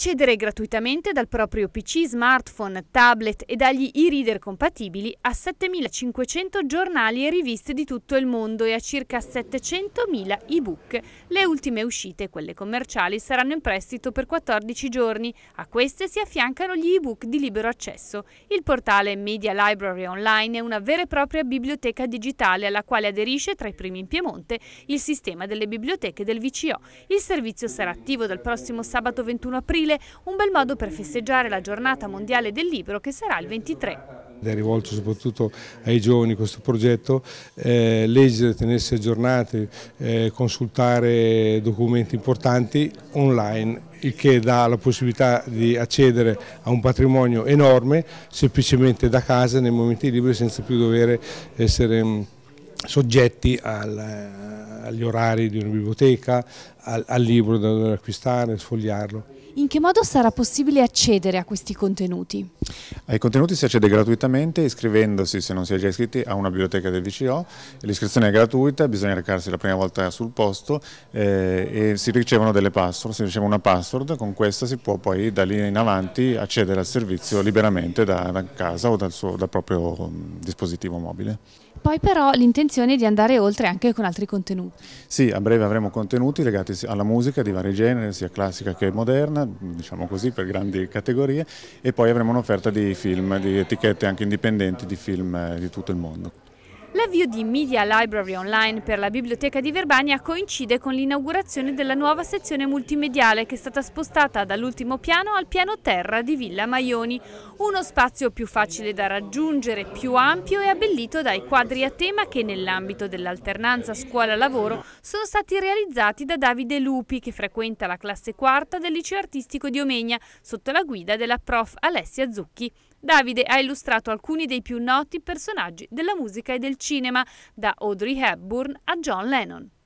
accedere gratuitamente dal proprio PC, smartphone, tablet e dagli e-reader compatibili a 7.500 giornali e riviste di tutto il mondo e a circa 700.000 e-book. Le ultime uscite, quelle commerciali, saranno in prestito per 14 giorni. A queste si affiancano gli e-book di libero accesso. Il portale Media Library Online è una vera e propria biblioteca digitale alla quale aderisce tra i primi in Piemonte il sistema delle biblioteche del VCO. Il servizio sarà attivo dal prossimo sabato 21 aprile femminile, un bel modo per festeggiare la giornata mondiale del libro che sarà il 23 è rivolto soprattutto ai giovani questo progetto, eh, leggere, tenersi aggiornati, eh, consultare documenti importanti online, il che dà la possibilità di accedere a un patrimonio enorme semplicemente da casa nei momenti liberi senza più dover essere mm, soggetti al, eh, agli orari di una biblioteca, al, al libro da dover acquistare, sfogliarlo. In che modo sarà possibile accedere a questi contenuti? Ai contenuti si accede gratuitamente iscrivendosi, se non si è già iscritti, a una biblioteca del VCO. L'iscrizione è gratuita, bisogna recarsi la prima volta sul posto eh, e si ricevono delle password, si riceve una password, con questa si può poi da lì in avanti accedere al servizio liberamente da, da casa o dal, suo, dal proprio mm, dispositivo mobile. Poi però l'intenzione è di andare oltre anche con altri contenuti. Sì, a breve avremo contenuti legati alla musica di vari generi, sia classica che moderna, diciamo così, per grandi categorie, e poi avremo un'offerta di film, di etichette anche indipendenti di film eh, di tutto il mondo. L'avvio di Media Library Online per la Biblioteca di Verbania coincide con l'inaugurazione della nuova sezione multimediale che è stata spostata dall'ultimo piano al piano terra di Villa Maioni, uno spazio più facile da raggiungere, più ampio e abbellito dai quadri a tema che nell'ambito dell'alternanza scuola-lavoro sono stati realizzati da Davide Lupi che frequenta la classe quarta del liceo artistico di Omegna sotto la guida della prof Alessia Zucchi. Davide ha illustrato alcuni dei più noti personaggi della musica e del cinema cinema, da Audrey Hepburn a John Lennon.